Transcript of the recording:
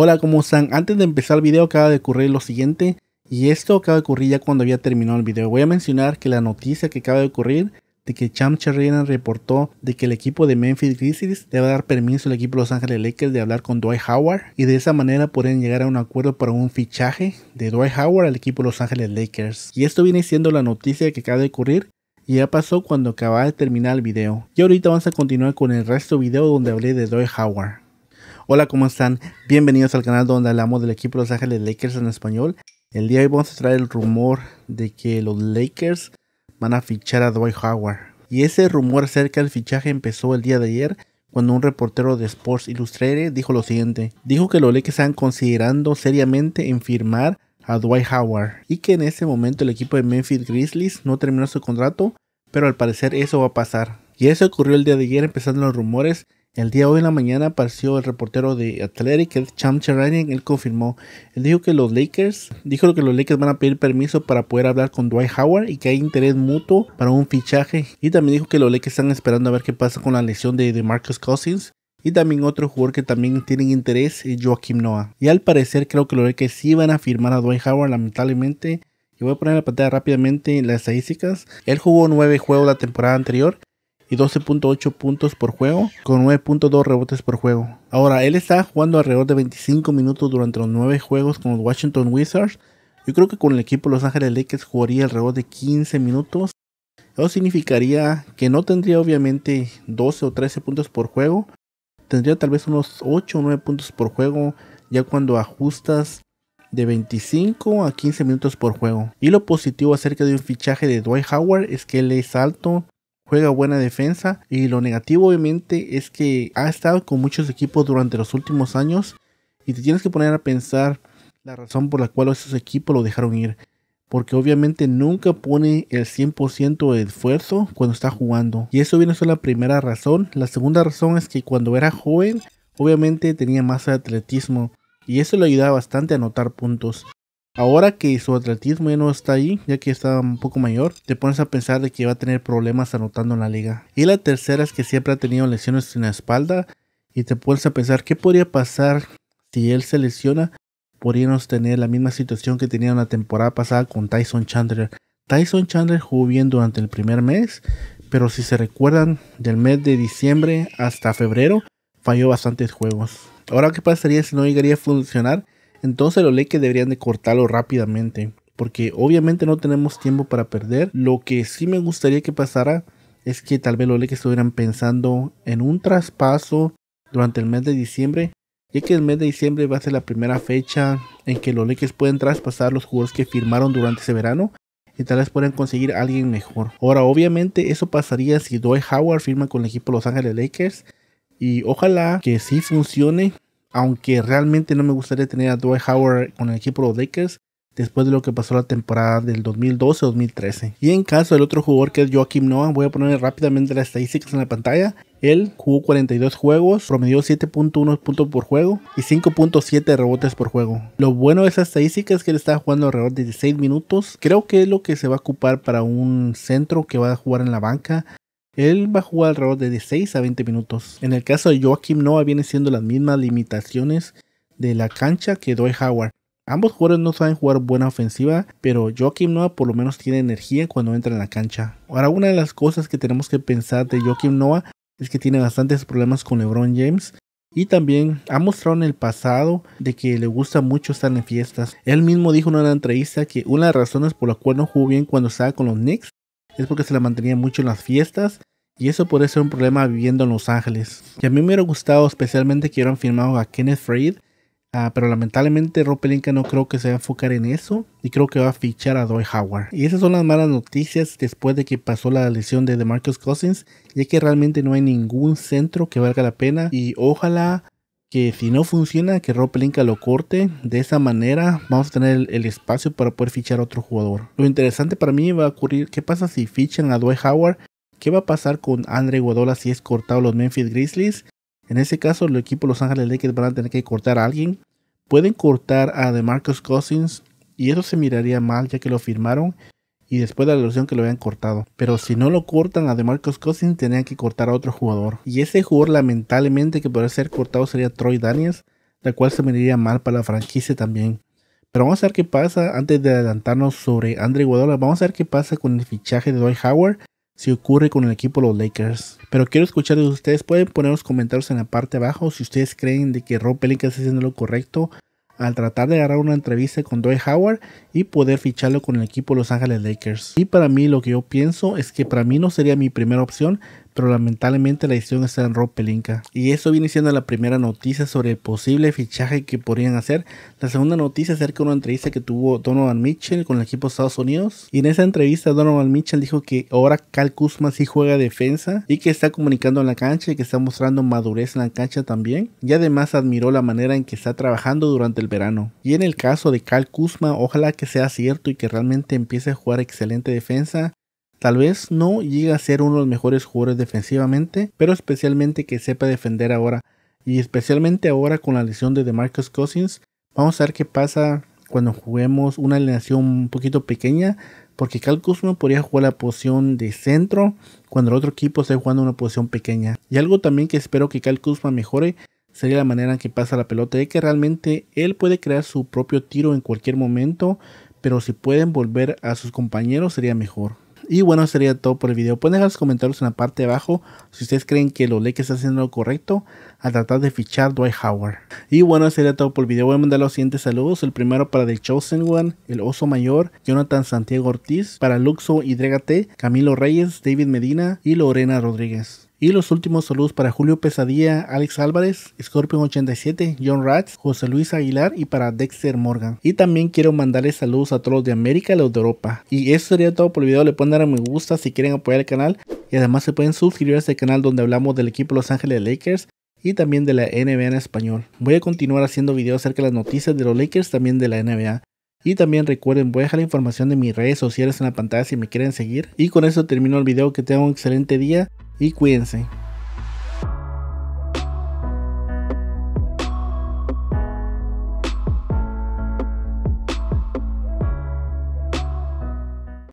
Hola, como están? Antes de empezar el video acaba de ocurrir lo siguiente. Y esto acaba de ocurrir ya cuando había terminado el video. Voy a mencionar que la noticia que acaba de ocurrir de que Cham Cherryan reportó de que el equipo de Memphis Grizzlies le va a dar permiso al equipo Los Ángeles Lakers de hablar con Dwight Howard y de esa manera pueden llegar a un acuerdo para un fichaje de Dwight Howard al equipo Los Ángeles Lakers. Y esto viene siendo la noticia que acaba de ocurrir y ya pasó cuando acababa de terminar el video. Y ahorita vamos a continuar con el resto del video donde hablé de Dwight Howard. Hola, ¿cómo están? Bienvenidos al canal donde hablamos del equipo de Los Ángeles Lakers en español. El día de hoy vamos a traer el rumor de que los Lakers van a fichar a Dwight Howard. Y ese rumor acerca del fichaje empezó el día de ayer cuando un reportero de Sports Illustrated dijo lo siguiente. Dijo que los Lakers están considerando seriamente en firmar a Dwight Howard y que en ese momento el equipo de Memphis Grizzlies no terminó su contrato, pero al parecer eso va a pasar. Y eso ocurrió el día de ayer empezando los rumores el día de hoy en la mañana apareció el reportero de Athletic, el Cham Charanian, él confirmó, él dijo que los Lakers, dijo que los Lakers van a pedir permiso para poder hablar con Dwight Howard y que hay interés mutuo para un fichaje. Y también dijo que los Lakers están esperando a ver qué pasa con la lesión de, DeMarcus Marcus Cousins. Y también otro jugador que también tienen interés es Joaquim Noah. Y al parecer creo que los Lakers sí van a firmar a Dwight Howard lamentablemente. Y voy a poner la pantalla rápidamente las estadísticas. Él jugó nueve juegos la temporada anterior y 12.8 puntos por juego, con 9.2 rebotes por juego. Ahora, él está jugando alrededor de 25 minutos durante los 9 juegos con los Washington Wizards. Yo creo que con el equipo Los Ángeles Lakers jugaría alrededor de 15 minutos. Eso significaría que no tendría obviamente 12 o 13 puntos por juego. Tendría tal vez unos 8 o 9 puntos por juego ya cuando ajustas de 25 a 15 minutos por juego. Y lo positivo acerca de un fichaje de Dwight Howard es que él es alto, juega buena defensa y lo negativo obviamente es que ha estado con muchos equipos durante los últimos años y te tienes que poner a pensar la razón por la cual esos equipos lo dejaron ir. Porque obviamente nunca pone el 100% de esfuerzo cuando está jugando. Y eso viene a ser la primera razón. La segunda razón es que cuando era joven, obviamente tenía más atletismo. Y eso le ayudaba bastante a anotar puntos. Ahora que su atletismo ya no está ahí, ya que está un poco mayor, te pones a pensar de que va a tener problemas anotando en la liga. Y la tercera es que siempre ha tenido lesiones en la espalda y te pones a pensar qué podría pasar si él se lesiona. Podríamos tener la misma situación que tenía en la temporada pasada con Tyson Chandler. Tyson Chandler jugó bien durante el primer mes, pero si se recuerdan, del mes de diciembre hasta febrero falló bastantes juegos. Ahora, ¿qué pasaría si no llegaría a funcionar? Entonces los Lakers deberían de cortarlo rápidamente. Porque obviamente no tenemos tiempo para perder. Lo que sí me gustaría que pasara es que tal vez los Lakers estuvieran pensando en un traspaso durante el mes de diciembre. Ya que el mes de diciembre va a ser la primera fecha en que los Lakers pueden traspasar los jugadores que firmaron durante ese verano y tal vez puedan conseguir a alguien mejor. Ahora, obviamente, eso pasaría si Dwight Howard firma con el equipo Los Ángeles Lakers. Y ojalá que sí funcione aunque realmente no me gustaría tener a Dwight Howard con el equipo de los Lakers después de lo que pasó la temporada del 2012-2013. Y en caso del otro jugador que es Joaquim Noah, voy a poner rápidamente las estadísticas en la pantalla. Él jugó 42 juegos, promedió 7.1 puntos por juego y 5.7 rebotes por juego. Lo bueno de esas estadísticas es que él está jugando alrededor de 16 minutos. Creo que es lo que se va a ocupar para un centro que va a jugar en la banca él va a jugar alrededor de 6 a 20 minutos. En el caso de Joaquim Noah viene siendo las mismas limitaciones de la cancha que Doy Howard. Ambos jugadores no saben jugar buena ofensiva, pero Joaquim Noah por lo menos tiene energía cuando entra en la cancha. Ahora, una de las cosas que tenemos que pensar de Joaquim Noah es que tiene bastantes problemas con LeBron James. Y también ha mostrado en el pasado de que le gusta mucho estar en fiestas. Él mismo dijo en una entrevista que una de las razones por la cual no jugó bien cuando estaba con los Knicks es porque se la mantenía mucho en las fiestas y eso puede ser un problema viviendo en Los Ángeles. Y a mí me hubiera gustado especialmente que hubieran firmado a Kenneth Freed, ah, pero lamentablemente Rob Pelinka no creo que se va a enfocar en eso y creo que va a fichar a Doy Howard. Y esas son las malas noticias después de que pasó la lesión de DeMarcus Cousins, ya que realmente no hay ningún centro que valga la pena y ojalá que si no funciona, que Rob Pelinka lo corte. De esa manera vamos a tener el, espacio para poder fichar a otro jugador. Lo interesante para mí va a ocurrir, ¿qué pasa si fichan a Dwight Howard? ¿Qué va a pasar con Andre Guadola si es cortado los Memphis Grizzlies? En ese caso, el equipo Los Ángeles Lakers van a tener que cortar a alguien. Pueden cortar a DeMarcus Cousins y eso se miraría mal ya que lo firmaron y después de la lesión que lo habían cortado. Pero si no lo cortan a DeMarcus Cousins, tenían que cortar a otro jugador. Y ese jugador lamentablemente que podría ser cortado sería Troy Daniels, la cual se iría mal para la franquicia también. Pero vamos a ver qué pasa antes de adelantarnos sobre Andre Guadalajara. Vamos a ver qué pasa con el fichaje de Dwight Howard si ocurre con el equipo de los Lakers. Pero quiero escuchar de ustedes. Pueden poner los comentarios en la parte de abajo si ustedes creen de que Rob Pelinka está haciendo lo correcto al tratar de agarrar una entrevista con Dwight Howard y poder ficharlo con el equipo Los Ángeles Lakers. Y para mí lo que yo pienso es que para mí no sería mi primera opción, pero lamentablemente la decisión está en Rob Pelinka. Y eso viene siendo la primera noticia sobre el posible fichaje que podrían hacer. La segunda noticia acerca de una entrevista que tuvo Donovan Mitchell con el equipo de Estados Unidos. Y en esa entrevista Donovan Mitchell dijo que ahora Cal Kuzma sí juega defensa y que está comunicando en la cancha y que está mostrando madurez en la cancha también. Y además admiró la manera en que está trabajando durante el verano. Y en el caso de Cal Kuzma, ojalá que sea cierto y que realmente empiece a jugar excelente defensa Tal vez no llegue a ser uno de los mejores jugadores defensivamente, pero especialmente que sepa defender ahora. Y especialmente ahora con la lesión de DeMarcus Cousins, vamos a ver qué pasa cuando juguemos una alineación un poquito pequeña, porque Cal Kuzma podría jugar la posición de centro cuando el otro equipo esté jugando una posición pequeña. Y algo también que espero que Cal Kuzma mejore sería la manera en que pasa la pelota, es que realmente él puede crear su propio tiro en cualquier momento, pero si pueden volver a sus compañeros sería mejor. Y bueno, sería todo por el video. Pueden dejar los comentarios en la parte de abajo si ustedes creen que los que está haciendo lo correcto al tratar de fichar Dwight Howard. Y bueno, sería todo por el video. Voy a mandar los siguientes saludos. El primero para The Chosen One, El Oso Mayor, Jonathan Santiago Ortiz, para Luxo y Drégate, Camilo Reyes, David Medina y Lorena Rodríguez. Y los últimos saludos para Julio Pesadilla, Alex Álvarez, Scorpion87, John Ratz, José Luis Aguilar y para Dexter Morgan. Y también quiero mandarles saludos a todos los de América y los de Europa. Y eso sería todo por el video. Le pueden dar a me gusta si quieren apoyar el canal. Y además se pueden suscribir a este canal donde hablamos del equipo Los Ángeles Lakers y también de la NBA en español. Voy a continuar haciendo videos acerca de las noticias de los Lakers, también de la NBA. Y también recuerden, voy a dejar la información de mis redes sociales en la pantalla si me quieren seguir. Y con eso termino el video, que tengan un excelente día. e cuídense.